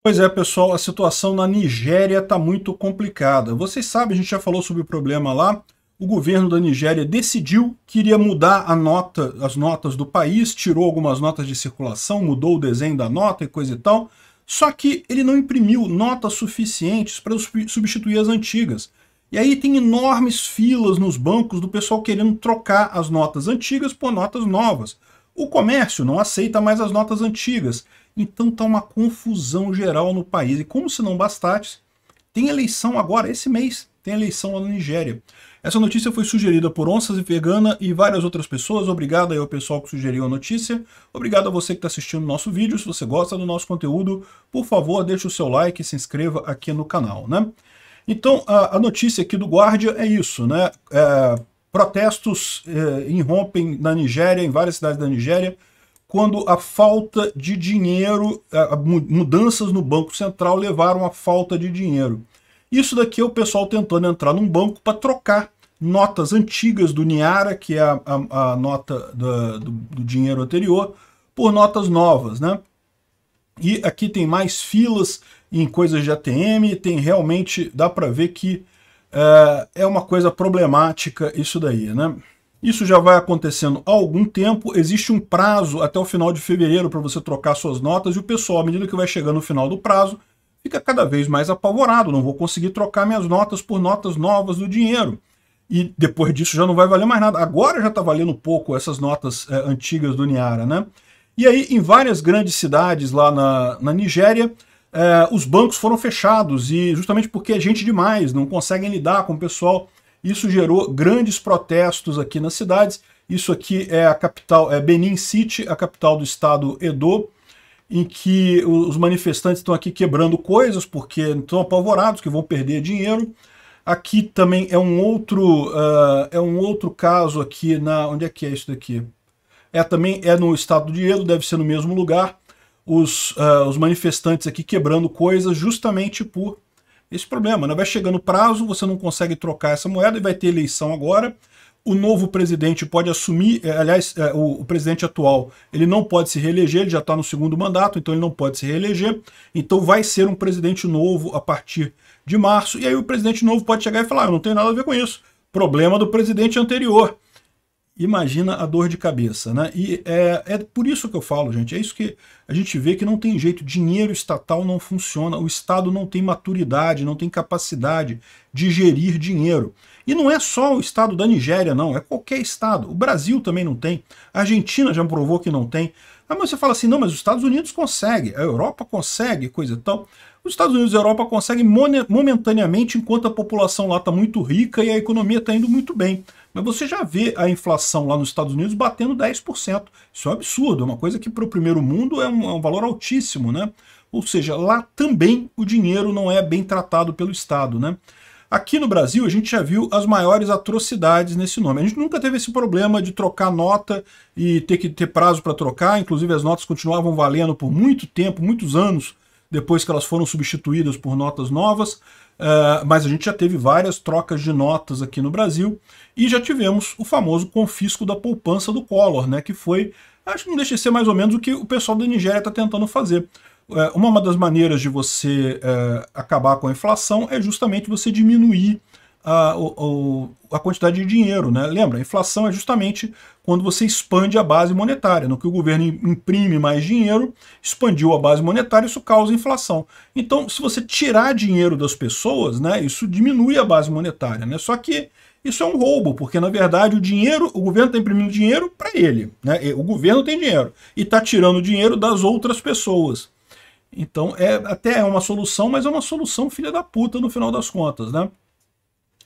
Pois é, pessoal, a situação na Nigéria está muito complicada. Vocês sabem, a gente já falou sobre o problema lá. O governo da Nigéria decidiu que iria mudar nota, as notas do país, tirou algumas notas de circulação, mudou o desenho da nota e coisa e tal. Só que ele não imprimiu notas suficientes para substituir as antigas. E aí tem enormes filas nos bancos do pessoal querendo trocar as notas antigas por notas novas. O comércio não aceita mais as notas antigas então está uma confusão geral no país. E como se não bastasse, tem eleição agora, esse mês, tem eleição lá na Nigéria. Essa notícia foi sugerida por Onças e Vegana e várias outras pessoas. Obrigado aí ao pessoal que sugeriu a notícia. Obrigado a você que está assistindo o nosso vídeo. Se você gosta do nosso conteúdo, por favor, deixe o seu like e se inscreva aqui no canal, né? Então, a, a notícia aqui do Guardia é isso, né? É, protestos é, irrompem na Nigéria, em várias cidades da Nigéria, quando a falta de dinheiro, mudanças no Banco Central levaram à falta de dinheiro. Isso daqui é o pessoal tentando entrar num banco para trocar notas antigas do Niara, que é a, a, a nota do, do, dinheiro anterior, por notas novas, né? E aqui tem mais filas em coisas de ATM, tem realmente, dá para ver que eh, é uma coisa problemática isso daí, né? Isso já vai acontecendo há algum tempo, existe um prazo até o final de fevereiro para você trocar suas notas e o pessoal, à medida que vai chegando no final do prazo, fica cada vez mais apavorado, não vou conseguir trocar minhas notas por notas novas do dinheiro. E depois disso já não vai valer mais nada. Agora já está valendo pouco essas notas é, antigas do Niara, né? E aí, em várias grandes cidades lá na, na Nigéria, é, os bancos foram fechados, e justamente porque é gente demais, não conseguem lidar com o pessoal isso gerou grandes protestos aqui nas cidades. Isso aqui é a capital, é Benin City, a capital do estado Edo, em que os manifestantes estão aqui quebrando coisas porque estão apavorados que vão perder dinheiro. Aqui também é um outro uh, é um outro caso aqui na onde é que é isso daqui? É também é no estado de Edo, deve ser no mesmo lugar. Os, uh, os manifestantes aqui quebrando coisas justamente por esse problema. Né? Vai chegando o prazo, você não consegue trocar essa moeda e vai ter eleição agora. O novo presidente pode assumir, eh, aliás, eh, o, presidente atual, ele não pode se reeleger, ele já está no segundo mandato, então ele não pode se reeleger. Então vai ser um presidente novo a partir de março. E aí o presidente novo pode chegar e falar: ah, Eu não tenho nada a ver com isso. Problema do presidente anterior imagina a dor de cabeça. Né? E é, é por isso que eu falo, gente, é isso que a gente vê que não tem jeito, dinheiro estatal não funciona, o Estado não tem maturidade, não tem capacidade de gerir dinheiro. E não é só o Estado da Nigéria, não, é qualquer Estado. O Brasil também não tem, a Argentina já provou que não tem. Ah, mas você fala assim, não, mas os Estados Unidos consegue, a Europa consegue, coisa e tal os Estados Unidos e a Europa conseguem momentaneamente enquanto a população lá está muito rica e a economia está indo muito bem. Mas você já vê a inflação lá nos Estados Unidos batendo 10%. Isso é um absurdo, é uma coisa que para o primeiro mundo é um, é um valor altíssimo, né? Ou seja, lá também o dinheiro não é bem tratado pelo Estado, né? Aqui no Brasil, a gente já viu as maiores atrocidades nesse nome. A gente nunca teve esse problema de trocar nota e ter que ter prazo para trocar, inclusive as notas continuavam valendo por muito tempo, muitos anos, depois que elas foram substituídas por notas novas, uh, mas a gente já teve várias trocas de notas aqui no Brasil e já tivemos o famoso confisco da poupança do Collor, né, que foi, acho que não deixa de ser mais ou menos o que o pessoal da Nigéria está tentando fazer. Uh, uma das maneiras de você uh, acabar com a inflação é justamente você diminuir a, a, a quantidade de dinheiro. Né? Lembra, a inflação é justamente quando você expande a base monetária. No que o governo imprime mais dinheiro, expandiu a base monetária, isso causa inflação. Então, se você tirar dinheiro das pessoas, né, isso diminui a base monetária. Né? Só que isso é um roubo, porque na verdade o dinheiro, o governo está imprimindo dinheiro para ele. Né? O governo tem dinheiro e está tirando dinheiro das outras pessoas. Então, é até é uma solução, mas é uma solução filha da puta no final das contas, né?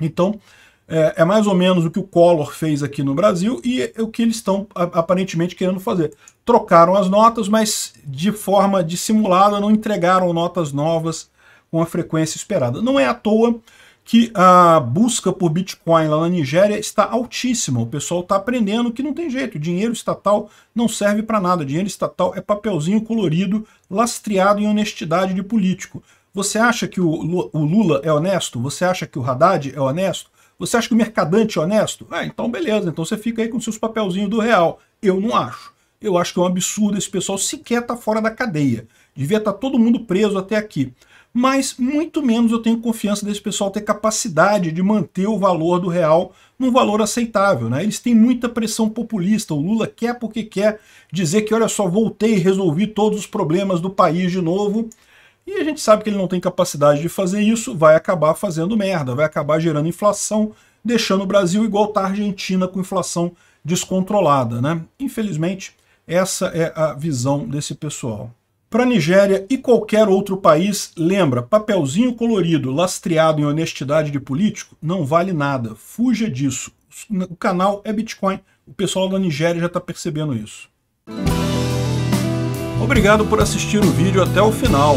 Então, é, é, mais ou menos o que o Collor fez aqui no Brasil e é o que eles estão aparentemente querendo fazer. Trocaram as notas, mas de forma dissimulada, não entregaram notas novas com a frequência esperada. Não é à toa que a busca por Bitcoin lá na Nigéria está altíssima. O pessoal está aprendendo que não tem jeito, dinheiro estatal não serve para nada. dinheiro estatal é papelzinho colorido, lastreado em honestidade de político. Você acha que o, Lula é honesto? Você acha que o Haddad é honesto? Você acha que o mercadante é honesto? Ah, então beleza, então você fica aí com seus papelzinhos do real. Eu não acho. Eu acho que é um absurdo esse pessoal sequer tá fora da cadeia. Devia estar tá todo mundo preso até aqui. Mas muito menos eu tenho confiança desse pessoal ter capacidade de manter o valor do real num valor aceitável. Né? Eles têm muita pressão populista. O Lula quer porque quer dizer que, olha só, voltei e resolvi todos os problemas do país de novo e a gente sabe que ele não tem capacidade de fazer isso, vai acabar fazendo merda, vai acabar gerando inflação, deixando o Brasil igual tá a Argentina com inflação descontrolada, né? Infelizmente, essa é a visão desse pessoal. Para a Nigéria e qualquer outro país, lembra, papelzinho colorido lastreado em honestidade de político não vale nada. Fuja disso. O canal é Bitcoin. O pessoal da Nigéria já está percebendo isso. Obrigado por assistir o vídeo até o final.